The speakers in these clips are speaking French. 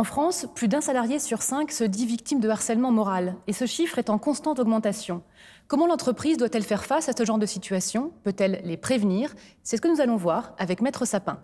En France, plus d'un salarié sur cinq se dit victime de harcèlement moral, et ce chiffre est en constante augmentation. Comment l'entreprise doit-elle faire face à ce genre de situation Peut-elle les prévenir C'est ce que nous allons voir avec Maître Sapin.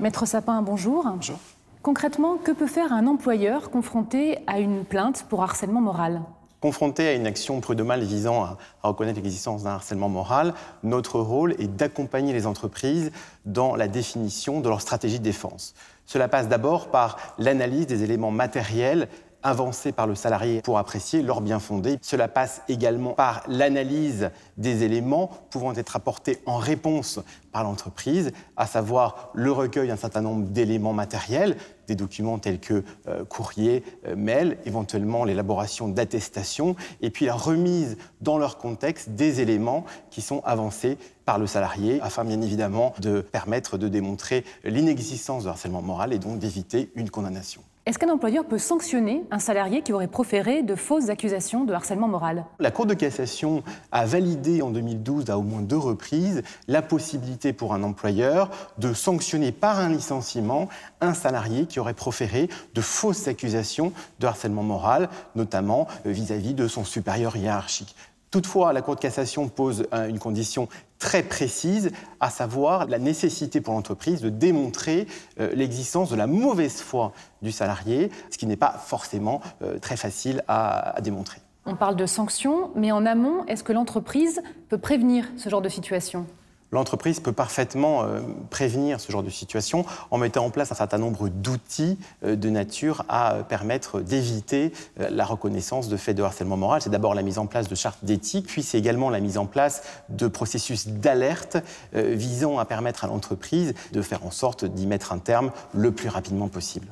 Maître Sapin, bonjour. Bonjour. Concrètement, que peut faire un employeur confronté à une plainte pour harcèlement moral Confronté à une action prud'homale visant à reconnaître l'existence d'un harcèlement moral, notre rôle est d'accompagner les entreprises dans la définition de leur stratégie de défense. Cela passe d'abord par l'analyse des éléments matériels avancé par le salarié pour apprécier leur bien fondé. Cela passe également par l'analyse des éléments pouvant être apportés en réponse par l'entreprise, à savoir le recueil d'un certain nombre d'éléments matériels, des documents tels que euh, courrier, euh, mail, éventuellement l'élaboration d'attestations, et puis la remise dans leur contexte des éléments qui sont avancés par le salarié, afin bien évidemment de permettre de démontrer l'inexistence de harcèlement moral et donc d'éviter une condamnation. Est-ce qu'un employeur peut sanctionner un salarié qui aurait proféré de fausses accusations de harcèlement moral La Cour de cassation a validé en 2012 à au moins deux reprises la possibilité pour un employeur de sanctionner par un licenciement un salarié qui aurait proféré de fausses accusations de harcèlement moral, notamment euh, vis-à-vis de son supérieur hiérarchique. Toutefois, la Cour de cassation pose une condition très précise, à savoir la nécessité pour l'entreprise de démontrer euh, l'existence de la mauvaise foi du salarié, ce qui n'est pas forcément euh, très facile à démontrer. On parle de sanctions, mais en amont, est-ce que l'entreprise peut prévenir ce genre de situation l'entreprise peut parfaitement euh, prévenir ce genre de situation en mettant en place un certain nombre d'outils euh, de nature à euh, permettre d'éviter la reconnaissance de faits de harcèlement moral. C'est d'abord la mise en place de chartes d'éthique, puis c'est également la mise en place de processus d'alerte visant à permettre à l'entreprise de faire en sorte d'y mettre un terme le plus rapidement possible.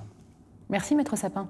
Merci, Maître Sapin.